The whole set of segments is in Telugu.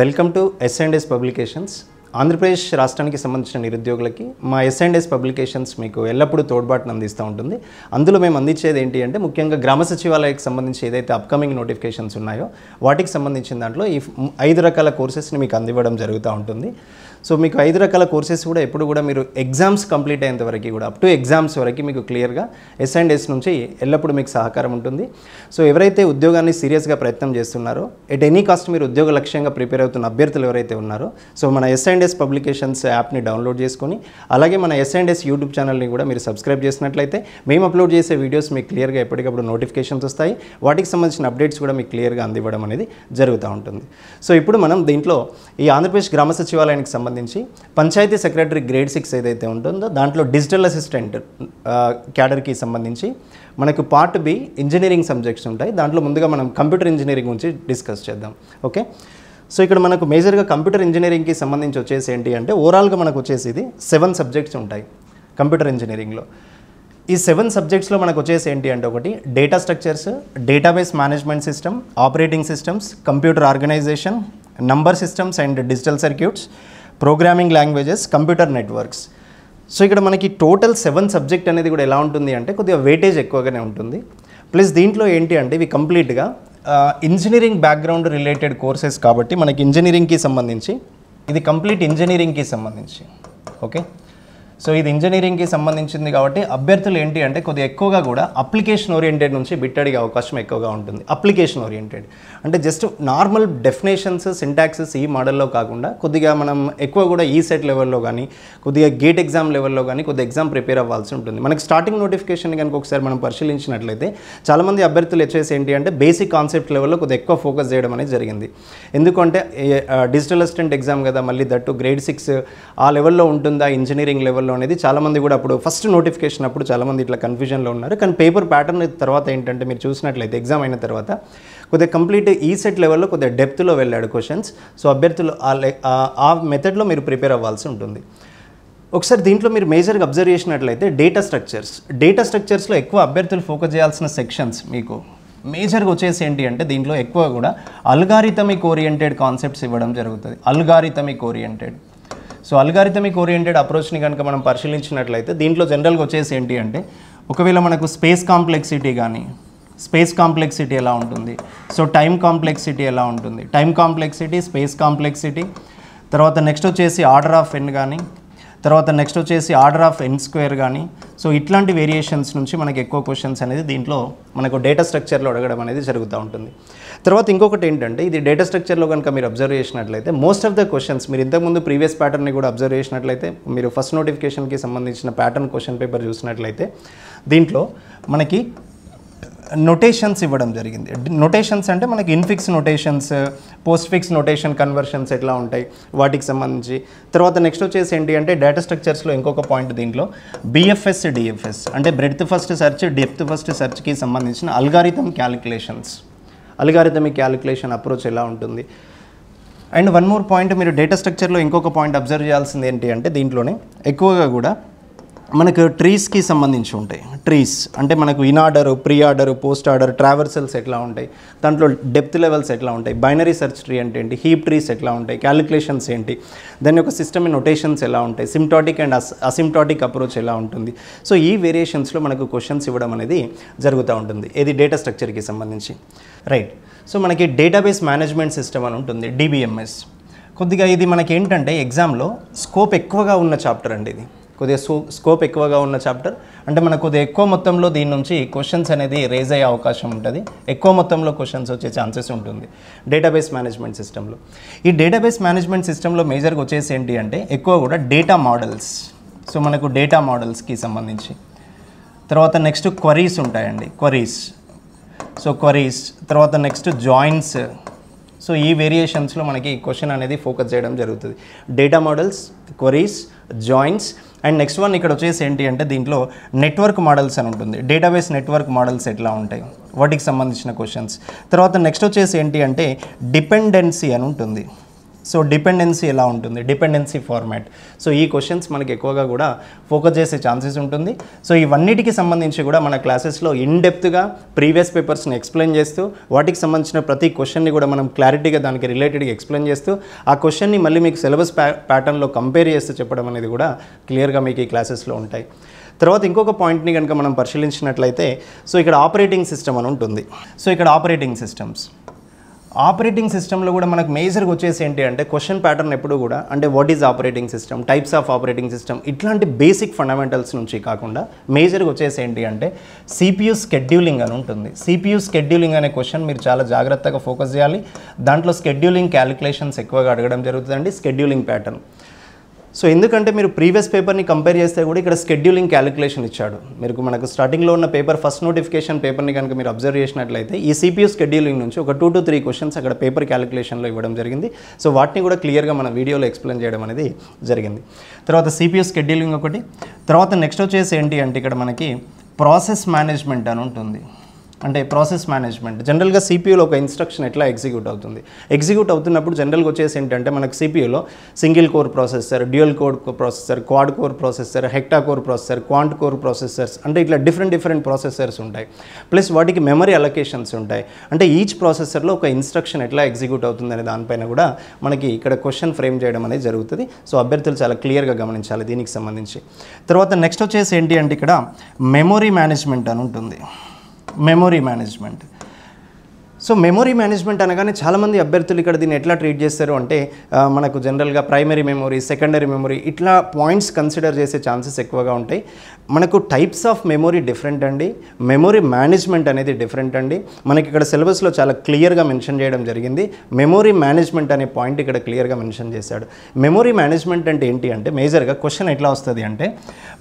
welcome to S and S publications Andhra Pradesh రాష్ట్రానికి సంబంధించిన నిరుద్యోగులకి మా ఎస్ అండ్ ఎస్ పబ్లికేషన్స్ మీకు ఎల్లప్పుడూ తోడ్బాటును అందిస్తూ ఉంటుంది అందులో మేము అందించేది ఏంటి అంటే ముఖ్యంగా గ్రామ సచివాలయకు సంబంధించి ఏదైతే అప్కమింగ్ నోటిఫికేషన్స్ ఉన్నాయో వాటికి సంబంధించిన దాంట్లో ఈ ఐదు రకాల కోర్సెస్ని మీకు అందివ్వడం జరుగుతూ ఉంటుంది సో మీకు ఐదు రకాల కోర్సెస్ కూడా ఎప్పుడు కూడా మీరు ఎగ్జామ్స్ కంప్లీట్ అయ్యేంత వరకు కూడా అప్ టు ఎగ్జామ్స్ వరకు మీకు క్లియర్గా ఎస్ అండ్ ఎస్ నుంచి ఎల్లప్పుడూ మీకు సహకారం ఉంటుంది సో ఎవరైతే ఉద్యోగాన్ని సీరియస్గా ప్రయత్నం చేస్తున్నారో ఎట్ ఎనీ కాస్ట్ మీరు ఉద్యోగ లక్ష్యంగా ప్రిపేర్ అవుతున్న అభ్యర్థులు ఎవరైతే ఉన్నారో సో మన ఎస్ అండ్ ఎస్ పబ్లికేషన్స్ యాప్ని డౌన్లోడ్ చేసుకొని అలాగే మన ఎస్ అండ్ ఎస్ యూట్యూబ్ ఛానల్ని కూడా మీరు సబ్స్క్రైబ్ చేసినట్లయితే మేము అప్లోడ్ చేసే వీడియోస్ మీకు క్లియర్గా ఎప్పటికప్పుడు నోటిఫికేషన్స్ వస్తాయి వాటికి సంబంధించిన అప్డేట్స్ కూడా మీకు క్లియర్గా అందివ్వడం అనేది జరుగుతూ ఉంటుంది సో ఇప్పుడు మనం దీంట్లో ఈ ఆంధ్రప్రదేశ్ గ్రామ సచివాలయానికి సంబంధించి పంచాయతీ సెక్రటరీ గ్రేడ్ సిక్స్ ఏదైతే ఉంటుందో దాంట్లో డిజిటల్ అసిస్టెంట్ క్యాడర్కి సంబంధించి మనకు పార్ట్ బి ఇంజనీరింగ్ సబ్జెక్ట్స్ ఉంటాయి దాంట్లో ముందుగా మనం కంప్యూటర్ ఇంజనీరింగ్ గురించి డిస్కస్ చేద్దాం ఓకే సో ఇక్కడ మనకు మేజర్గా కంప్యూటర్ ఇంజనీరింగ్కి సంబంధించి వచ్చేసి ఏంటి అంటే ఓవరాల్గా మనకు వచ్చేసి ఇది సెవెన్ సబ్జెక్ట్స్ ఉంటాయి కంప్యూటర్ ఇంజనీరింగ్లో ఈ సెవెన్ సబ్జెక్ట్స్లో మనకు వచ్చేసి ఏంటి అంటే ఒకటి data structures database management system operating systems computer organisation number systems and digital circuits programming languages computer networks so ఇక్కడ మనకి టోటల్ సెవెన్ సబ్జెక్ట్ అనేది కూడా ఎలా ఉంటుంది అంటే కొద్దిగా వెయిటేజ్ ఎక్కువగానే ఉంటుంది ప్లస్ దీంట్లో ఏంటి అంటే ఇవి కంప్లీట్గా ఇంజనీరింగ్ బ్యాక్గ్రౌండ్ రిలేటెడ్ కోర్సెస్ కాబట్టి మనకి ఇంజనీరింగ్కి సంబంధించి ఇది కంప్లీట్ ఇంజనీరింగ్కి సంబంధించి ఓకే సో ఇది ఇంజనీరింగ్కి సంబంధించింది కాబట్టి అభ్యర్థులు ఏంటి అంటే కొద్దిగా ఎక్కువగా కూడా అప్లికేషన్ ఓరియంటెడ్ నుంచి బిట్టడిగే అవకాశం ఎక్కువగా ఉంటుంది అప్లికేషన్ ఓరియంటెడ్ అంటే జస్ట్ నార్మల్ డెఫినేషన్స్ సింటాక్సెస్ ఈ మోడల్లో కాకుండా కొద్దిగా మనం ఎక్కువ కూడా ఈ సెట్ లెవెల్లో కానీ కొద్దిగా గేట్ ఎగ్జామ్ లెవెల్లో కానీ కొద్దిగా ఎగ్జామ్ ప్రిపేర్ అవ్వాల్సి ఉంటుంది మనకి స్టార్టింగ్ నోటిఫికేషన్ కనుక ఒకసారి మనం పరిశీలించినట్లయితే చాలామంది అభ్యర్థులు వచ్చేసి ఏంటి అంటే బేసిక్ కాన్సెప్ట్ లెవెల్లో కొద్దిగా ఎక్కువ ఫోకస్ చేయడం అనేది జరిగింది ఎందుకంటే డిజిటల్ అసిస్టెంట్ ఎగ్జామ్ కదా మళ్ళీ దట్టు గ్రేడ్ సిక్స్ ఆ లెవెల్లో ఉంటుందా ఇంజనీరింగ్ లెవెల్లో అనేది చాలామంది కూడా అప్పుడు ఫస్ట్ నోటిఫికేషన్ అప్పుడు చాలామంది ఇట్లా కన్ఫ్యూజన్లో ఉన్నారు కానీ పేపర్ ప్యాటర్న్ తర్వాత ఏంటంటే మీరు చూసినట్లయితే ఎగ్జామ్ అయిన తర్వాత కొద్దిగా కంప్లీట్ ఈ సెట్ లెవెల్లో కొద్దిగా డెప్త్లో వెళ్ళాడు క్వశ్చన్స్ సో అభ్యర్థులు ఆ మెథడ్లో మీరు ప్రిపేర్ అవ్వాల్సి ఉంటుంది ఒకసారి దీంట్లో మీరు మేజర్గా అబ్జర్వ్ చేసినట్లయితే డేటా స్ట్రక్చర్స్ డేటా స్ట్రక్చర్స్లో ఎక్కువ అభ్యర్థులు ఫోకస్ చేయాల్సిన సెక్షన్స్ మీకు మేజర్గా వచ్చేసి ఏంటి అంటే దీంట్లో ఎక్కువ కూడా అల్గారిథమిక్ ఓరియంటెడ్ కాన్సెప్ట్స్ ఇవ్వడం జరుగుతుంది algorithmic oriented so algorithmic oriented అప్రోచ్ని కనుక మనం పరిశీలించినట్లయితే దీంట్లో జనరల్గా వచ్చేసి ఏంటి అంటే ఒకవేళ మనకు స్పేస్ కాంప్లెక్సిటీ కానీ స్పేస్ కాంప్లెక్సిటీ ఎలా ఉంటుంది సో టైం కాంప్లెక్సిటీ ఎలా ఉంటుంది టైం కాంప్లెక్సిటీ స్పేస్ కాంప్లెక్సిటీ తర్వాత నెక్స్ట్ వచ్చేసి ఆర్డర్ ఆఫ్ ఎన్ కానీ తర్వాత నెక్స్ట్ వచ్చేసి ఆర్డర్ ఆఫ్ ఎన్ స్క్వేర్ కానీ సో ఇట్లాంటి వేరియేషన్స్ నుంచి మనకి ఎక్కువ క్వశ్చన్స్ అనేది దీంట్లో మనకు డేటా స్ట్రక్చర్లో అడగడం అనేది జరుగుతూ ఉంటుంది తర్వాత ఇంకొకటి ఏంటంటే ఇది డేటా స్ట్రక్చర్లో కనుక మీరు అబ్జర్వ్ చేసినట్లయితే మోస్ట్ ఆఫ్ ద క్వశ్చన్స్ మీరు ఇంతకుముందు ప్రీవియస్ ప్యాటర్న్ని కూడా అబ్జర్వ్ చేసినట్లయితే మీరు ఫస్ట్ నోటిఫికేషన్కి సంబంధించిన ప్యాటర్న్ క్వశ్చన్ పేపర్ చూసినట్లయితే దీంట్లో మనకి నొటేషన్స్ ఇవ్వడం జరిగింది నొటేషన్స్ అంటే మనకి infix notations postfix notation conversions ఎట్లా ఉంటాయి వాటికి సంబంధించి తర్వాత నెక్స్ట్ వచ్చేసి ఏంటి అంటే డేటా స్ట్రక్చర్స్లో ఇంకొక పాయింట్ దీంట్లో బిఎఫ్ఎస్ డిఎఫ్ఎస్ అంటే breadth first search depth first సెర్చ్కి సంబంధించిన algorithm calculations algorithmic calculation approach ఎలా ఉంటుంది అండ్ వన్ మోర్ పాయింట్ మీరు డేటా స్ట్రక్చర్లో ఇంకొక పాయింట్ అబ్జర్వ్ చేయాల్సింది ఏంటి అంటే దీంట్లోనే ఎక్కువగా కూడా మనకు ట్రీస్కి సంబంధించి ఉంటాయి ట్రీస్ అంటే మనకు in order pre order post order traversals ఎట్లా ఉంటాయి దాంట్లో డెప్త్ లెవెల్స్ ఎట్లా ఉంటాయి బైనరీ సెర్చ్ ట్రీ అంటే ఏంటి హీప్ ట్రీస్ ఎట్లా ఉంటాయి క్యాలిక్యులేషన్స్ ఏంటి దాని యొక్క సిస్టమ్ నొటేషన్స్ ఎలా ఉంటాయి సిమ్టాటిక్ అండ్ అసిమ్టాటిక్ అప్రోచ్ ఎలా ఉంటుంది సో ఈ వేరియేషన్స్లో మనకు క్వశ్చన్స్ ఇవ్వడం అనేది జరుగుతూ ఉంటుంది ఏది డేటా స్ట్రక్చర్కి సంబంధించి రైట్ సో మనకి డేటాబేస్ మేనేజ్మెంట్ సిస్టమ్ అని ఉంటుంది డిబిఎంఎస్ కొద్దిగా ఇది మనకి ఏంటంటే ఎగ్జామ్లో స్కోప్ ఎక్కువగా ఉన్న చాప్టర్ అండి ఇది కొద్దిగా స్కో స్కోప్ ఎక్కువగా ఉన్న చాప్టర్ అంటే మనకు కొద్దిగా ఎక్కువ మొత్తంలో దీని నుంచి క్వశ్చన్స్ అనేది రేజ్ అయ్యే అవకాశం ఉంటుంది ఎక్కువ మొత్తంలో క్వశ్చన్స్ వచ్చే ఛాన్సెస్ ఉంటుంది డేటాబేస్ మేనేజ్మెంట్ సిస్టంలో ఈ డేటాబేస్ మేనేజ్మెంట్ సిస్టంలో మేజర్గా వచ్చేసి ఏంటి అంటే ఎక్కువ కూడా డేటా మోడల్స్ సో మనకు డేటా మోడల్స్కి సంబంధించి తర్వాత నెక్స్ట్ క్వరీస్ ఉంటాయండి క్వరీస్ సో క్వరీస్ తర్వాత నెక్స్ట్ జాయింట్స్ సో ఈ వేరియేషన్స్లో మనకి క్వశ్చన్ అనేది ఫోకస్ చేయడం జరుగుతుంది data models queries joints and next one ఇక్కడ వచ్చేసి ఏంటి అంటే దీంట్లో నెట్వర్క్ మోడల్స్ అని ఉంటుంది డేటాబేస్ నెట్వర్క్ మోడల్స్ ఎట్లా ఉంటాయి వాటికి సంబంధించిన క్వశ్చన్స్ తర్వాత నెక్స్ట్ వచ్చేసి ఏంటి అంటే డిపెండెన్సీ అని ఉంటుంది సో డిపెండెన్సీ ఎలా ఉంటుంది డిపెండెన్సీ ఫార్మాట్ సో ఈ క్వశ్చన్స్ మనకి ఎక్కువగా కూడా ఫోకస్ చేసే ఛాన్సెస్ ఉంటుంది సో ఇవన్నిటికి సంబంధించి కూడా మన క్లాసెస్లో ఇన్ డెప్త్గా ప్రీవియస్ పేపర్స్ని ఎక్స్ప్లెయిన్ చేస్తూ వాటికి సంబంధించిన ప్రతి క్వశ్చన్ని కూడా మనం క్లారిటీగా దానికి రిలేటెడ్గా ఎక్స్ప్లెయిన్ చేస్తూ ఆ క్వశ్చన్ని మళ్ళీ మీకు సిలబస్ ప్యా ప్యాటర్న్లో కంపేర్ చేస్తూ చెప్పడం అనేది కూడా క్లియర్గా మీకు ఈ క్లాసెస్లో ఉంటాయి తర్వాత ఇంకొక పాయింట్ని కనుక మనం పరిశీలించినట్లయితే సో ఇక్కడ ఆపరేటింగ్ సిస్టమ్ అని ఉంటుంది సో ఇక్కడ ఆపరేటింగ్ సిస్టమ్స్ ఆపరేటింగ్ సిస్టమ్లో కూడా మనకు మేజర్గా వచ్చేసి ఏంటి అంటే క్వశ్చన్ ప్యాటర్న్ ఎప్పుడు కూడా అంటే what is operating system types of operating system ఇట్లాంటి బేసిక్ ఫండమెంటల్స్ నుంచి కాకుండా మేజర్గా వచ్చేసి ఏంటి అంటే సిపియు స్కెడ్యూలింగ్ అని ఉంటుంది సిపియు స్కెడ్యూలింగ్ అనే క్వశ్చన్ మీరు చాలా జాగ్రత్తగా ఫోకస్ చేయాలి దాంట్లో స్కెడ్యూలింగ్ క్యాలిక్యులేషన్స్ ఎక్కువగా అడగడం జరుగుతుందండి స్కెడ్యూలింగ్ ప్యాటర్న్ సో ఎందుకంటే మీరు ప్రీవియస్ పేపర్ని కంపేర్ చేస్తే కూడా ఇక్కడ స్కెడ్యూలింగ్ క్యాలిక్యులేషన్ ఇచ్చాడు మీకు మనకు స్టార్టింగ్లో ఉన్న పేపర్ ఫస్ట్ నోటిఫికేషన్ పేపర్ని కనుక మీరు అబ్జర్వ్ చేసినట్లయితే ఈ సిపియూ స్కెడ్యూలింగ్ నుంచి ఒక టూ టు త్రీ క్వశ్చన్స్ అక్కడ పేపర్ క్యాలిక్యులేషన్లో ఇవ్వడం జరిగింది సో వాటిని కూడా క్లియర్గా మన వీడియోలో ఎక్స్ప్లెయిన్ చేయడం అనేది జరిగింది తర్వాత సిపియూ స్కెడ్యూలింగ్ ఒకటి తర్వాత నెక్స్ట్ వచ్చేసి ఏంటి అంటే ఇక్కడ మనకి ప్రాసెస్ మేనేజ్మెంట్ అని ఉంటుంది అంటే ప్రాసెస్ మేనేజ్మెంట్ జనరల్గా సిపియూలో ఒక ఇన్స్ట్రక్షన్ ఎట్లా ఎగ్జిక్యూట్ అవుతుంది ఎగ్జిక్యూట్ అవుతున్నప్పుడు జనరల్గా వచ్చేసి ఏంటంటే మనకు సిపియూలో single core processor dual core processor quad core processor hexa core processor quant core processors అంటే ఇట్లా డిఫరెంట్ డిఫరెంట్ ప్రాసెసర్స్ ఉంటాయి ప్లస్ వాటికి మెమరీ అలొకేషన్స్ ఉంటాయి అంటే ఈచ్ ప్రాసెసర్లో ఒక ఇన్స్ట్రక్షన్ ఎట్లా ఎగ్జిక్యూట్ అవుతుంది అనే దానిపైన కూడా మనకి ఇక్కడ క్వశ్చన్ ఫ్రేమ్ చేయడం అనేది జరుగుతుంది సో అభ్యర్థులు చాలా క్లియర్గా గమనించాలి దీనికి సంబంధించి తర్వాత నెక్స్ట్ వచ్చేసి ఏంటి అంటే ఇక్కడ మెమొరీ మేనేజ్మెంట్ అని ఉంటుంది memory management so memory management అనగానే చాలామంది అభ్యర్థులు ఇక్కడ దీన్ని ఎట్లా ట్రీట్ చేస్తారు అంటే మనకు జనరల్గా ప్రైమరీ మెమొరీ సెకండరీ మెమొరీ ఇట్లా పాయింట్స్ కన్సిడర్ చేసే ఛాన్సెస్ ఎక్కువగా ఉంటాయి మనకు టైప్స్ ఆఫ్ మెమొరీ డిఫరెంట్ అండి మెమొరీ మేనేజ్మెంట్ అనేది డిఫరెంట్ అండి మనకి ఇక్కడ సిలబస్లో చాలా క్లియర్గా మెన్షన్ చేయడం జరిగింది మెమొరీ మేనేజ్మెంట్ అనే పాయింట్ ఇక్కడ క్లియర్గా మెన్షన్ చేశాడు మెమొరీ మేనేజ్మెంట్ అంటే ఏంటి అంటే మేజర్గా క్వశ్చన్ ఎట్లా వస్తుంది అంటే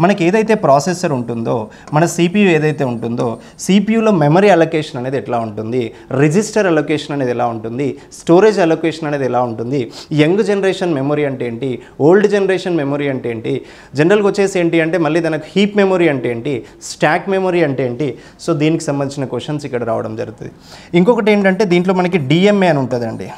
మనకి ఏదైతే ప్రాసెసర్ ఉంటుందో మన సిపియూ ఏదైతే ఉంటుందో సిపియూలో మెమరీ అలొకేషన్ అనేది ఎట్లా ఉంటుంది రిజిస్టర్ అలొకేషన్ అనేది ఎలా ఉంటుంది స్టోరేజ్ అలొకేషన్ అనేది ఎలా ఉంటుంది యంగ్ జనరేషన్ మెమొరీ అంటే ఏంటి ఓల్డ్ జనరేషన్ మెమొరీ అంటే ఏంటి జనరల్గా వచ్చేసి ఏంటి అంటే మళ్ళీ దానికి హీప్ మెమొరీ అంటే ఏంటి స్టాక్ మెమొరీ అంటే ఏంటి సో దీనికి సంబంధించిన క్వశ్చన్స్ ఇక్కడ రావడం జరుగుతుంది ఇంకొకటి ఏంటంటే దీంట్లో మనకి డిఎంఏ అని ఉంటుందండి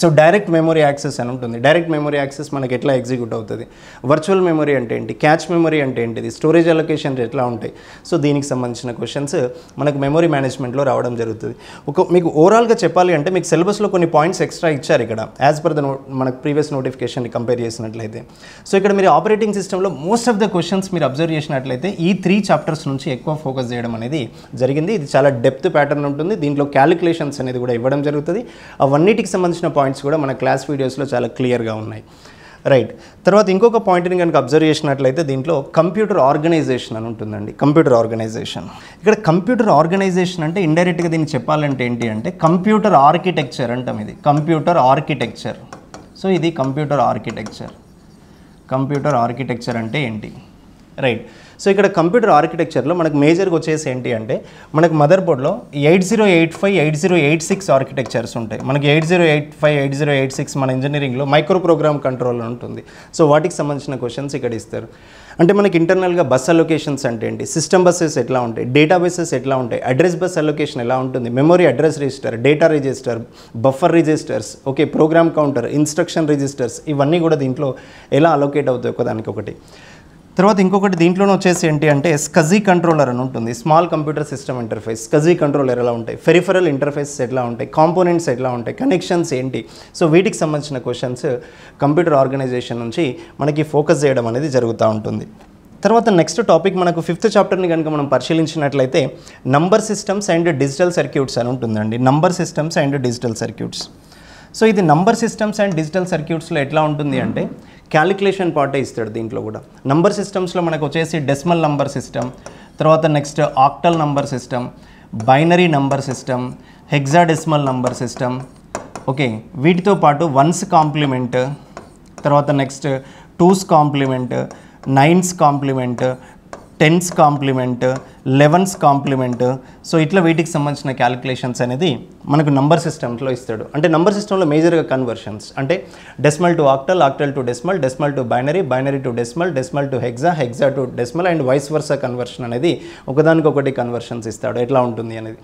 సో డైరెక్ట్ మెమరీ యాక్సెస్ అని ఉంటుంది డైరెక్ట్ మెమరీ యాక్సెస్ మనకి ఎట్లా ఎగ్జిక్యూట్ అవుతుంది వర్చువల్ మెమరీ అంటే ఏంటి క్యాచ్ మెమరీ అంటే ఏంటిది స్టోరేజ్ అలొకేషన్ ఎట్లా ఉంటాయి సో దీనికి సంబంధించిన క్వశ్చన్స్ మనకు మెమరీ మేనేజ్మెంట్లో రావడం జరుగుతుంది ఒక మీకు ఓవరాల్గా చెప్పాలి అంటే మీకు సిలబస్లో కొన్ని పాయింట్స్ ఎక్స్ట్రా ఇచ్చారు ఇక్కడ యాజ్ పర్ ద నో మనకు ప్రీవియస్ నోటిఫికేషన్ కంపేర్ చేసినట్లయితే సో ఇక్కడ మీరు ఆపరేటింగ్ సిస్టంలో మోస్ట్ ఆఫ్ ద క్వశ్చన్స్ మీరు అబ్జర్వ్ చేసినట్లయితే ఈ త్రీ చాప్టర్స్ నుంచి ఎక్కువ ఫోకస్ చేయడం అనేది జరిగింది ఇది చాలా డెప్త్ ప్యాటర్న్ ఉంటుంది దీంట్లో క్యాలిక్యులేషన్స్ అనేది కూడా ఇవ్వడం జరుగుతుంది అవన్నిటికి సంబంధించిన పాయింట్స్ కూడా మన క్లాస్ వీడియోస్లో చాలా క్లియర్గా ఉన్నాయి రైట్ తర్వాత ఇంకొక పాయింట్ని కనుక అబ్జర్వ్ చేసినట్లయితే దీంట్లో కంప్యూటర్ ఆర్గనైజేషన్ అని ఉంటుందండి కంప్యూటర్ ఆర్గనైజేషన్ ఇక్కడ కంప్యూటర్ ఆర్గనైజేషన్ అంటే ఇండైరెక్ట్గా దీన్ని చెప్పాలంటే ఏంటి అంటే కంప్యూటర్ ఆర్కిటెక్చర్ అంటాం ఇది కంప్యూటర్ ఆర్కిటెక్చర్ సో ఇది కంప్యూటర్ ఆర్కిటెక్చర్ కంప్యూటర్ ఆర్కిటెక్చర్ అంటే ఏంటి రైట్ సో ఇక్కడ కంప్యూటర్ ఆర్కిటెక్చర్లో మనకు మేజర్గా వచ్చేసి ఏంటి అంటే మనకు మదర్ బోర్డ్లో eight zero eight five eight zero eight six architectures ఉంటాయి మనకి eight zero eight five eight zero eight six మన ఇంజనీరింగ్లో మైక్రో ప్రోగ్రామ్ కంట్రోల్ ఉంటుంది సో వాటికి సంబంధించిన క్వశ్చన్స్ ఇక్కడ ఇస్తారు అంటే మనకి ఇంటర్నల్గా బస్ అలొకేషన్స్ అంటే ఏంటి సిస్టమ్ బస్సెస్ ఎట్లా ఉంటాయి డేటాబేసెస్ ఎట్లా ఉంటాయి అడ్రస్ బస్ అలొకేషన్ ఎలా ఉంటుంది memory address register data register buffer registers okay program counter instruction registers ఇవన్నీ కూడా దీంట్లో ఎలా అలొకేట్ అవుతాయి ఒకదానికొకటి తర్వాత ఇంకొకటి దీంట్లోనే వచ్చేసి ఏంటి అంటే స్కజీ కంట్రోలర్ అని ఉంటుంది స్మాల్ కంప్యూటర్ సిస్టమ్ ఇంటర్ఫేస్ స్కజీ కంట్రోలర్ ఎలా ఉంటాయి ఫెరిఫరల్ ఇంటర్ఫేస్ ఎట్లా ఉంటాయి కాంపోనెంట్స్ ఎట్లా ఉంటాయి కనెక్షన్స్ ఏంటి సో వీటికి సంబంధించిన క్వశ్చన్స్ కంప్యూటర్ ఆర్గనైజేషన్ నుంచి మనకి ఫోకస్ చేయడం అనేది జరుగుతూ ఉంటుంది తర్వాత నెక్స్ట్ టాపిక్ మనకు ఫిఫ్త్ చాప్టర్ని కనుక మనం పరిశీలించినట్లయితే number systems and digital circuits అని ఉంటుందండి number systems and digital circuits so ఇది నంబర్ సిస్టమ్స్ అండ్ డిజిటల్ సర్క్యూట్స్లో ఎట్లా ఉంటుంది అంటే క్యాలిక్యులేషన్ పార్టే ఇస్తాడు దీంట్లో కూడా నంబర్ సిస్టమ్స్లో మనకు వచ్చేసి డెస్మల్ నంబర్ సిస్టమ్ తర్వాత next octal number system binary number system decimal number system okay వీటితో పాటు వన్స్ కాంప్లిమెంట్ తర్వాత next two's complement nine's complement ten's complement eleven's complement so ఇట్లా వీటికి సంబంధించిన క్యాలిక్యులేషన్స్ అనేది మనకు నంబర్ సిస్టమ్స్లో ఇస్తాడు అంటే నంబర్ సిస్టంలో మేజర్గా కన్వర్షన్స్ అంటే decimal to octal octal to decimal decimal to binary binary to decimal decimal to hexa hexa to decimal and vice versa conversion అనేది ఒకదానికొకటి కన్వర్షన్స్ ఇస్తాడు ఎట్లా ఉంటుంది అనేది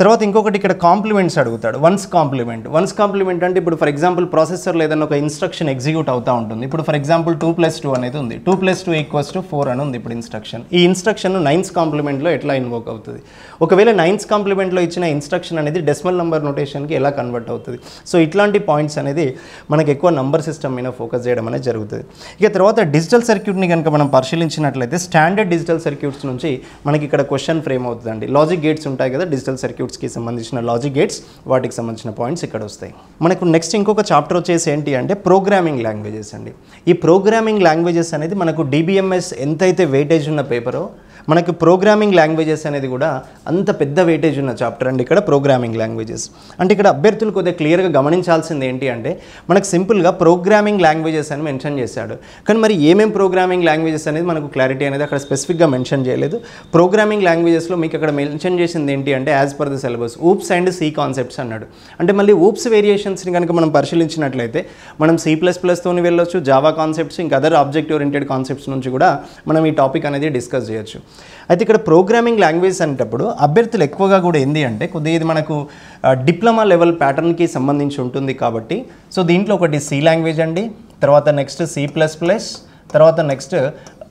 తర్వాత ఇంకొకటి ఇక్కడ కాంప్లిమెంట్స్ అడుగుతాడు వన్స్ కాంప్లిమెంట్ వన్స్ కాంప్లిమెంట్ అంటే ఇప్పుడు ఫర్ ఎగ్జాంపుల్ ప్రాసెసర్లో ఏదైనా ఒక ఇన్స్ట్రక్షన్ ఎగ్జిక్యూట్ అవుతూ ఉంటుంది ఇప్పుడు for example two plus two అనేది ఉంది two plus two equals to four అని ఉంది ఇప్పుడు ఇన్స్ట్రక్షన్ ఈ ఇన్స్ట్రక్షన్ నైన్స్ కాంప్లిమెంట్లో ఎట్లా ఇన్వోక్ అవుతుంది ఒకవేళ నైన్స్ కాంప్లిమెంట్లో ఇచ్చిన ఇన్స్ట్రక్షన్ అనేది డెసిమల్ నంబర్ నోటేషన్కి ఎలా కన్వర్ట్ అవుతుంది సో ఇట్లాంటి పాయింట్స్ అనేది మనకు ఎక్కువ నంబర్ సిస్టమ్ మీద ఫోకస్ చేయడం అనేది జరుగుతుంది ఇక తర్వాత డిజిటల్ సర్క్యూట్ని కనుక మనం పరిశీలించినట్లయితే స్టాండర్డ్ డిజిటల్ సర్క్యూట్స్ నుంచి మనకి ఇక్కడ క్వశ్చన్ ఫ్రేమ్ అవుతుందండి లాజిక్ గేట్స్ ఉంటాయి కదా డిజిటల్ సర్క్యూట్ సర్క్యూట్స్కి సంబంధించిన లాజిక్ గేట్స్ వాటికి సంబంధించిన పాయింట్స్ ఇక్కడ వస్తాయి మనకు నెక్స్ట్ ఇంకొక చాప్టర్ వచ్చేసి ఏంటి అంటే ప్రోగ్రామింగ్ లాంగ్వేజెస్ అండి ఈ ప్రోగ్రామింగ్ లాంగ్వేజెస్ అనేది మనకు డిబిఎంఎస్ ఎంతైతే వెయిటేజ్ ఉన్న పేపరో మనకి ప్రోగ్రామింగ్ లాంగ్వేజెస్ అనేది కూడా అంత పెద్ద వెయిటేజ్ ఉన్న చాప్టర్ అండి ఇక్కడ ప్రోగ్రామింగ్ లాంగ్వేజెస్ అంటే ఇక్కడ అభ్యర్థులు కొద్దిగా క్లియర్గా గమనించాల్సింది ఏంటి అంటే మనకు సింపుల్గా ప్రోగ్రామింగ్ లాంగ్వేజెస్ అని మెన్షన్ చేశాడు కానీ మరి ఏమేం ప్రోగ్రామింగ్ లాంగ్వేజెస్ అనేది మనకు క్లారిటీ అనేది అక్కడ స్పెసిఫిక్గా మెన్షన్ చేయలేదు ప్రోగ్రామింగ్ లాంగ్వేజెస్లో మీకు అక్కడ మెన్షన్ చేసింది ఏంటి అంటే as per the syllabus OOPS and C concepts అన్నాడు అంటే మళ్ళీ ఊప్స్ వేరియేషన్స్ని కనుక మనం పరిశీలించినట్లయితే మనం సి ప్లస్ ప్లస్తోని వెళ్ళొచ్చు జావా కాన్సెప్ట్స్ ఇంకా అదర్ ఆబ్జెక్ట్ ఓరియంటెడ్ కాన్సెప్ట్స్ నుంచి కూడా మనం ఈ టాపిక్ అనేది డిస్కస్ చేయొచ్చు అయితే ఇక్కడ ప్రోగ్రామింగ్ లాంగ్వేజ్ అనేటప్పుడు అభ్యర్థులు ఎక్కువగా కూడా ఏంది అంటే కొద్దిగా ఇది మనకు డిప్లొమా లెవెల్ ప్యాటర్న్కి సంబంధించి ఉంటుంది కాబట్టి సో దీంట్లో ఒకటి సి లాంగ్వేజ్ అండి తర్వాత నెక్స్ట్ సి ప్లస్ ప్లస్ తర్వాత నెక్స్ట్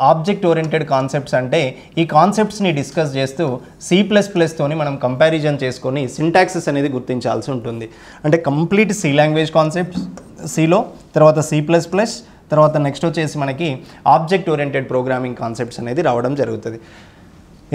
ఆబ్జెక్ట్ ఓరియంటెడ్ కాన్సెప్ట్స్ అంటే ఈ కాన్సెప్ట్స్ని డిస్కస్ చేస్తూ సి ప్లస్ ప్లస్తోని మనం కంపారిజన్ చేసుకొని సింటాక్సెస్ అనేది గుర్తించాల్సి ఉంటుంది అంటే కంప్లీట్ సి లాంగ్వేజ్ కాన్సెప్ట్స్ సిలో తర్వాత సి ప్లస్ ప్లస్ తర్వాత నెక్స్ట్ వచ్చేసి మనకి ఆబ్జెక్ట్ ఓరియంటెడ్ ప్రోగ్రామింగ్ కాన్సెప్ట్స్ అనేది రావడం జరుగుతుంది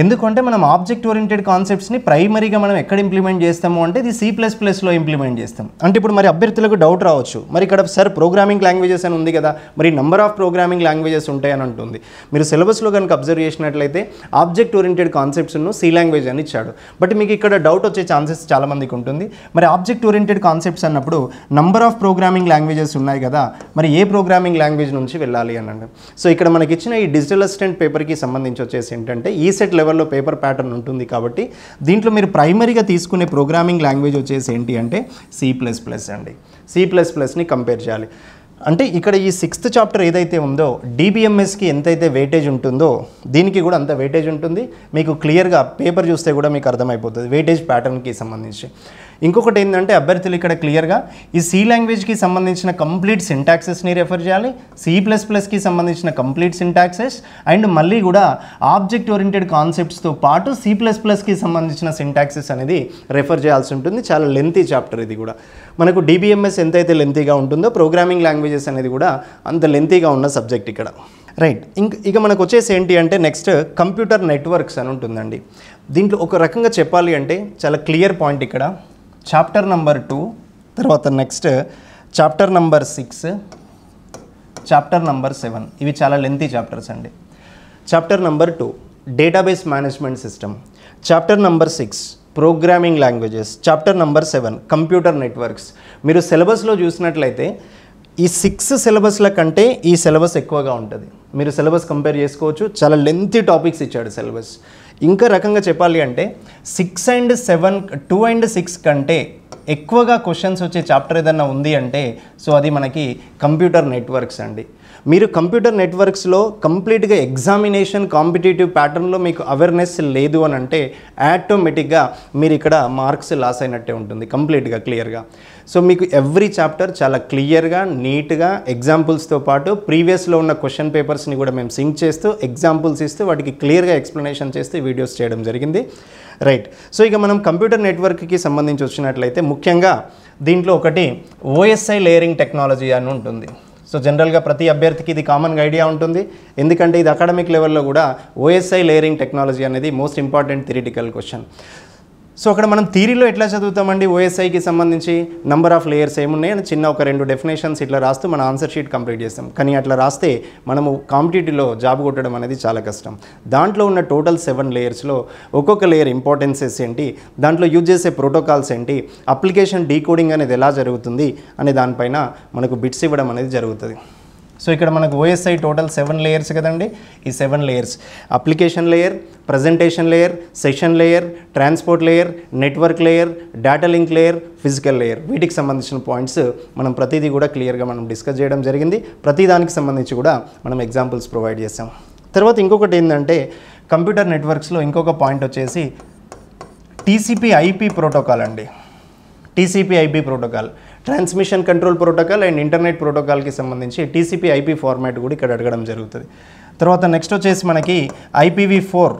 ఎందుకంటే మనం ఆబ్జెక్ట్ ఓరియంటెడ్ కాన్సెప్ట్స్ని ప్రైమరీగా మనం ఎక్కడ ఇంప్లిమెంట్ చేస్తాము అంటే ఇది సి ప్లస్ ప్లస్లో ఇంప్లిమెంట్ చేస్తాం అంటే ఇప్పుడు మరి అభ్యర్థులకు డౌట్ రావచ్చు మరి ఇక్కడ సార్ ప్రోగ్రామింగ్ లాంగ్వేజెస్ అని ఉంది కదా మరి నంబర్ ఆఫ్ ప్రోగ్రామింగ్ లాంగ్వేజెస్ ఉంటాయని ఉంటుంది మీరు సిలబస్లో కనుక అబ్జర్వ్ చేసినట్లయితే ఆబ్జెక్ట్ ఓరియంటెడ్ కాన్సెప్ట్స్ను సీ లాంగ్వేజ్ అని ఇచ్చాడు బట్ మీకు ఇక్కడ డౌట్ వచ్చే ఛాన్సెస్ చాలామందికి ఉంటుంది మరి ఆబ్జెక్ట్ ఓరియంటెడ్ కాన్సెప్ట్స్ అన్నప్పుడు నంబర్ ఆఫ్ ప్రోగ్రామింగ్ లాంగ్వేజెస్ ఉన్నాయి కదా మరి ఏ ప్రోగ్రామింగ్ లాంగ్వేజ్ నుంచి వెళ్ళాలి అనండి సో ఇక్కడ మనకి ఇచ్చిన ఈ డిజిటల్ అసిస్టెంట్ పేపర్కి సంబంధించి వచ్చేసి ఏంటంటే ఈ e సెట్ లెవెల్లో పేపర్ ప్యాటర్న్ ఉంటుంది కాబట్టి దీంట్లో మీరు ప్రైమరీగా తీసుకునే ప్రోగ్రామింగ్ లాంగ్వేజ్ వచ్చేసి ఏంటి అంటే సి ప్లస్ ప్లస్ అండి సి ప్లస్ ప్లస్ని కంపేర్ చేయాలి అంటే ఇక్కడ ఈ సిక్స్త్ చాప్టర్ ఏదైతే ఉందో డిబిఎంఎస్కి ఎంతైతే వెయిటేజ్ ఉంటుందో దీనికి కూడా అంత వెయిటేజ్ ఉంటుంది మీకు క్లియర్గా పేపర్ చూస్తే కూడా మీకు అర్థమైపోతుంది వెయిటేజ్ ప్యాటర్న్కి సంబంధించి ఇంకొకటి ఏంటంటే అభ్యర్థులు ఇక్కడ క్లియర్గా ఈ సి లాంగ్వేజ్కి సంబంధించిన కంప్లీట్ సింటాక్సెస్ని రెఫర్ చేయాలి సి ప్లస్ ప్లస్కి సంబంధించిన కంప్లీట్ సింటాక్సెస్ అండ్ మళ్ళీ కూడా ఆబ్జెక్ట్ ఓరియంటెడ్ కాన్సెప్ట్స్తో పాటు సి ప్లస్ ప్లస్కి సంబంధించిన సింటాక్సెస్ అనేది రెఫర్ చేయాల్సి ఉంటుంది చాలా లెంతీ చాప్టర్ ఇది కూడా మనకు డిబిఎంఎస్ ఎంతైతే లెంతీగా ఉంటుందో ప్రోగ్రామింగ్ లాంగ్వేజెస్ అనేది కూడా అంత లెంతీగా ఉన్న సబ్జెక్ట్ ఇక్కడ రైట్ ఇంక ఇక మనకు వచ్చేసి ఏంటి అంటే నెక్స్ట్ కంప్యూటర్ నెట్వర్క్స్ అని ఉంటుందండి దీంట్లో ఒక రకంగా చెప్పాలి అంటే చాలా క్లియర్ పాయింట్ ఇక్కడ చాప్టర్ నంబర్ టూ తర్వాత next chapter number six chapter number seven ఇవి చాలా లెంతీ చాప్టర్స్ అండి chapter number two database management system chapter number six programming languages chapter number seven computer networks మీరు సిలబస్లో చూసినట్లయితే ఈ సిక్స్ సిలబస్ల కంటే ఈ సిలబస్ ఎక్కువగా ఉంటుంది మీరు సిలబస్ కంపేర్ చేసుకోవచ్చు చాలా లెంతీ టాపిక్స్ ఇచ్చాడు సిలబస్ ఇంకా రకంగా చెప్పాలి అంటే six and seven two and six కంటే ఎక్కువగా క్వశ్చన్స్ వచ్చే చాప్టర్ ఏదన్నా ఉంది అంటే సో అది మనకి కంప్యూటర్ నెట్వర్క్స్ అండి మీరు కంప్యూటర్ నెట్వర్క్స్లో కంప్లీట్గా ఎగ్జామినేషన్ కాంపిటేటివ్ ప్యాటర్న్లో మీకు అవేర్నెస్ లేదు అని అంటే ఆటోమేటిక్గా మీరు ఇక్కడ మార్క్స్ లాస్ అయినట్టే ఉంటుంది కంప్లీట్గా క్లియర్గా సో మీకు ఎవ్రీ చాప్టర్ చాలా క్లియర్గా నీట్గా ఎగ్జాంపుల్స్తో పాటు ప్రీవియస్లో ఉన్న క్వశ్చన్ పేపర్స్ని కూడా మేము సింక్ చేస్తూ ఎగ్జాంపుల్స్ ఇస్తూ వాటికి క్లియర్గా ఎక్స్ప్లెనేషన్ చేస్తూ వీడియోస్ చేయడం జరిగింది రైట్ సో ఇక మనం కంప్యూటర్ నెట్వర్క్కి సంబంధించి వచ్చినట్లయితే ముఖ్యంగా దీంట్లో ఒకటి ఓఎస్ఐ లేయరింగ్ టెక్నాలజీ అని ఉంటుంది సో జనరల్గా ప్రతి అభ్యర్థికి ఇది కామన్గా ఐడియా ఉంటుంది ఎందుకంటే ఇది అకాడమిక్ లెవెల్లో కూడా ఓఎస్ఐ లేయరింగ్ టెక్నాలజీ అనేది most important theoretical question so అక్కడ మనం థీరీలో ఎట్లా చదువుతామండి ఓఎస్ఐకి సంబంధించి నంబర్ ఆఫ్ లేయర్స్ ఏమున్నాయి అని చిన్న ఒక రెండు డెఫినేషన్స్ ఇట్లా రాస్తూ మన ఆన్సర్ షీట్ కంప్లీట్ చేస్తాం కానీ అట్లా రాస్తే మనము కాంపిటేటివ్లో జాబ్ కొట్టడం అనేది చాలా కష్టం దాంట్లో ఉన్న టోటల్ సెవెన్ లేయర్స్లో ఒక్కొక్క లేయర్ ఇంపార్టెన్సెస్ ఏంటి దాంట్లో యూజ్ చేసే ప్రోటోకాల్స్ ఏంటి అప్లికేషన్ డీకోడింగ్ అనేది ఎలా జరుగుతుంది అనే దానిపైన మనకు బిట్స్ ఇవ్వడం అనేది జరుగుతుంది సో ఇక్కడ మనకు ఓఎస్ఐ టోటల్ సెవెన్ లేయర్స్ కదండి ఈ seven layers application layer presentation layer session layer transport layer network layer data link layer physical layer వీటికి సంబంధించిన పాయింట్స్ మనం ప్రతిదీ కూడా క్లియర్గా మనం డిస్కస్ చేయడం జరిగింది ప్రతిదానికి సంబంధించి కూడా మనం ఎగ్జాంపుల్స్ ప్రొవైడ్ చేసాం తర్వాత ఇంకొకటి ఏంటంటే కంప్యూటర్ నెట్వర్క్స్లో ఇంకొక పాయింట్ వచ్చేసి టీసీపీ ఐపీ ప్రోటోకాల్ అండి TCP IP protocol transmission control protocol and internet ప్రోటోకాల్కి సంబంధించి టీసీపీ ఐపీ ఫార్మాట్ కూడా ఇక్కడ అడగడం జరుగుతుంది తర్వాత నెక్స్ట్ వచ్చేసి మనకి ఐపీవీ ఫోర్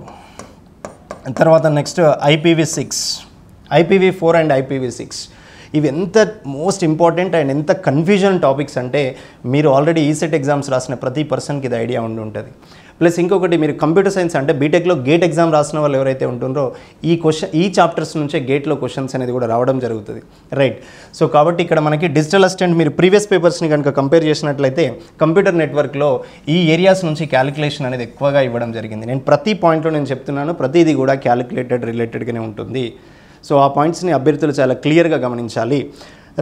తర్వాత next IPv six IPv four and IPv six ఇవి ఎంత మోస్ట్ ఇంపార్టెంట్ అండ్ ఎంత కన్ఫ్యూజన్ టాపిక్స్ అంటే మీరు ఆల్రెడీ ఈసెట్ ఎగ్జామ్స్ రాసిన ప్రతి పర్సన్కి ఇది ఐడియా ఉండి ఉంటుంది ప్లస్ ఇంకొకటి మీరు కంప్యూటర్ సైన్స్ అంటే బీటెక్లో గేట్ ఎగ్జామ్ రాసిన వాళ్ళు ఎవరైతే ఉంటుందో ఈ క్వశ్చన్ ఈ చాప్టర్స్ నుంచే గేట్లో క్వశ్చన్స్ అనేది కూడా రావడం జరుగుతుంది రైట్ సో కాబట్టి ఇక్కడ మనకి డిజిటల్ అసిస్టెంట్ మీరు ప్రీవియస్ పేపర్స్ని కనుక కంపేర్ చేసినట్లయితే కంప్యూటర్ నెట్వర్క్లో ఈ ఏరియాస్ నుంచి క్యాలిక్యులేషన్ అనేది ఎక్కువగా ఇవ్వడం జరిగింది నేను ప్రతి పాయింట్లో నేను చెప్తున్నాను ప్రతిదీ కూడా క్యాలిక్యులేటెడ్ రిలేటెడ్గానే ఉంటుంది సో ఆ పాయింట్స్ని అభ్యర్థులు చాలా క్లియర్గా గమనించాలి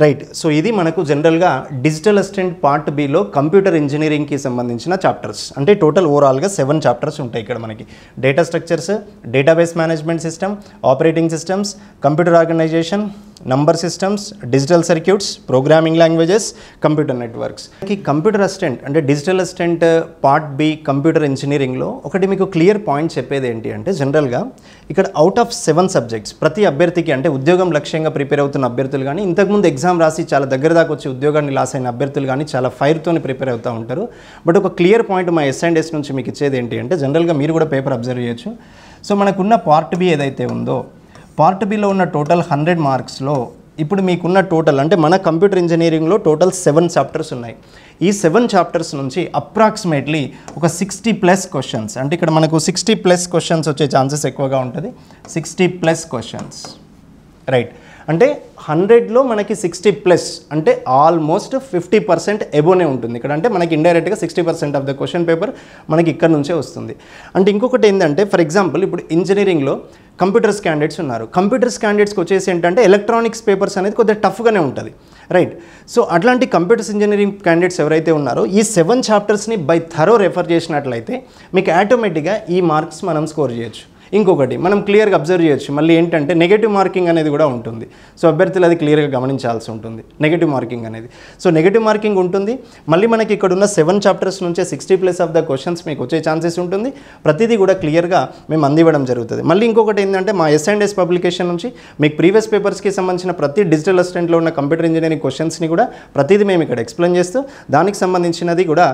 రైట్ సో ఇది మనకు జనరల్గా డిజిటల్ అసిస్టెంట్ పార్ట్ బిలో కంప్యూటర్ ఇంజనీరింగ్కి సంబంధించిన చాప్టర్స్ అంటే టోటల్ ఓవరాల్గా సెవెన్ చాప్టర్స్ ఉంటాయి ఇక్కడ మనకి data structures database management system operating systems computer organisation number systems digital circuits programming languages computer networks ఈ కంప్యూటర్ అసిస్టెంట్ అంటే digital assistant part B computer ఇంజనీరింగ్లో ఒకటి మీకు క్లియర్ పాయింట్ చెప్పేది ఏంటి అంటే జనరల్గా ఇక్కడ అవుట్ ఆఫ్ సెవెన్ సబ్జెక్ట్స్ ప్రతి అభ్యర్థికి అంటే ఉద్యోగం లక్ష్యంగా ప్రిపేర్ అవుతున్న అభ్యర్థులు కానీ ఇంతకుముందు ఎగ్జామ్ రాసి చాలా దగ్గర దాకా వచ్చి ఉద్యోగాన్ని లాస్ అయిన అభ్యర్థులు కానీ చాలా ఫైర్తో ప్రిపేర్ అవుతూ ఉంటారు బట్ ఒక క్లియర్ పాయింట్ మా ఎస్ అండ్ నుంచి మీకు ఇచ్చేది ఏంటి అంటే జనరల్గా మీరు కూడా పేపర్ అబ్జర్వ్ చేయొచ్చు సో మనకున్న పార్ట్ బి ఏదైతే ఉందో పార్ట్ బిలో ఉన్న టోటల్ హండ్రెడ్ మార్క్స్లో ఇప్పుడు మీకున్న టోటల్ అంటే మన కంప్యూటర్ ఇంజనీరింగ్లో టోటల్ సెవెన్ చాప్టర్స్ ఉన్నాయి ఈ సెవెన్ చాప్టర్స్ నుంచి అప్రాక్సిమేట్లీ ఒక సిక్స్టీ ప్లస్ క్వశ్చన్స్ అంటే ఇక్కడ మనకు సిక్స్టీ ప్లస్ క్వశ్చన్స్ వచ్చే ఛాన్సెస్ ఎక్కువగా ఉంటుంది సిక్స్టీ ప్లస్ క్వశ్చన్స్ రైట్ అంటే హండ్రెడ్లో మనకి సిక్స్టీ ప్లస్ అంటే ఆల్మోస్ట్ ఫిఫ్టీ పర్సెంట్ ఎబోనే ఉంటుంది ఇక్కడ అంటే మనకి ఇండైరెక్ట్గా sixty percent of the question paper మనకి ఇక్కడ నుంచే వస్తుంది అంటే ఇంకొకటి ఏంటంటే ఫర్ ఎగ్జాంపుల్ ఇప్పుడు ఇంజనీరింగ్లో కంప్యూటర్స్ క్యాండిడేట్స్ ఉన్నారు కంప్యూటర్స్ క్యాండిడేట్స్కి వచ్చేసి ఏంటంటే ఎలక్ట్రానిక్స్ పేపర్స్ అనేది కొద్దిగా టఫ్గానే ఉంటుంది రైట్ సో అట్లాంటి కంప్యూటర్స్ ఇంజనీరింగ్ క్యాండిడేట్స్ ఎవరైతే ఉన్నారో ఈ సెవెన్ చాప్టర్స్ని బై థరో రెఫర్ చేసినట్లయితే మీకు ఆటోమేటిక్గా ఈ మార్క్స్ మనం స్కోర్ చేయొచ్చు ఇంకొకటి మనం క్లియర్గా అబ్జర్వ్ చేయొచ్చు మళ్ళీ ఏంటంటే నెగిటివ్ మార్కింగ్ అనేది కూడా ఉంటుంది సో అభ్యర్థులు అది క్లియర్గా గమనించాల్సి ఉంటుంది నెగటివ్ మార్కింగ్ అనేది సో నెగటివ్ మార్కింగ్ ఉంటుంది మళ్ళీ మనకి ఇక్కడ ఉన్న సెవెన్ చాప్టర్స్ నుంచే sixty plus of the questions మీకు వచ్చే ఛాన్సెస్ ఉంటుంది ప్రతిదీ కూడా క్లియర్గా మేము అందివ్వడం జరుగుతుంది మళ్ళీ ఇంకొకటి ఏంటంటే మా ఎస్ అండ్ ఎస్ పబ్లికేషన్ నుంచి మీకు ప్రీవియస్ పేపర్స్కి సంబంధించిన ప్రతి డిజిటల్ అసిస్టెంట్లో ఉన్న కంప్యూటర్ ఇంజనీరింగ్ క్వశ్చన్స్ని కూడా ప్రతిదీ మేము ఇక్కడ ఎక్స్ప్లెయిన్ చేస్తూ దానికి సంబంధించినది కూడా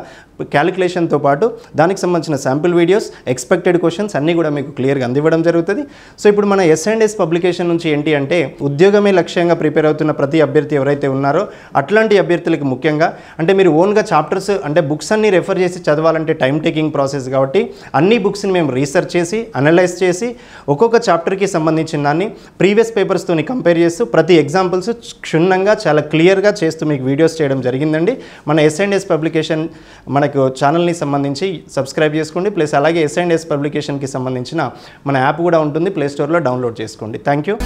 క్యాలిక్యులేషన్తో పాటు దానికి సంబంధించిన శాంపుల్ వీడియోస్ ఎక్స్పెక్టెడ్ క్వశ్చన్స్ అన్నీ కూడా మీకు క్లియర్గా అందివ్వడం జరుగుతుంది సో ఇప్పుడు మన ఎస్ అండ్ ఎస్ పబ్లికేషన్ నుంచి ఏంటి అంటే ఉద్యోగమే లక్ష్యంగా ప్రిపేర్ అవుతున్న ప్రతి అభ్యర్థి ఎవరైతే ఉన్నారో అట్లాంటి అభ్యర్థులకు ముఖ్యంగా అంటే మీరు ఓన్గా చాప్టర్స్ అంటే బుక్స్ అన్ని రెఫర్ చేసి చదవాలంటే టైం టేకింగ్ ప్రాసెస్ కాబట్టి అన్ని బుక్స్ని మేము రీసెర్చ్ చేసి అనలైజ్ చేసి ఒక్కొక్క చాప్టర్కి సంబంధించిన దాన్ని ప్రీవియస్ పేపర్స్తో కంపేర్ చేస్తూ ప్రతి ఎగ్జాంపుల్స్ క్షుణ్ణంగా చాలా క్లియర్గా చేస్తూ మీకు వీడియోస్ చేయడం జరిగిందండి మన ఎస్ అండ్ ఎస్ పబ్లికేషన్ మనకు ఛానల్ని సంబంధించి సబ్స్క్రైబ్ చేసుకోండి ప్లస్ అలాగే ఎస్ అండ్ ఎస్ పబ్లికేషన్కి సంబంధించిన మన యాప్ కూడా ఉంటుంది ప్లేస్టోర్లో డౌన్లోడ్ చేసుకోండి థ్యాంక్ యూ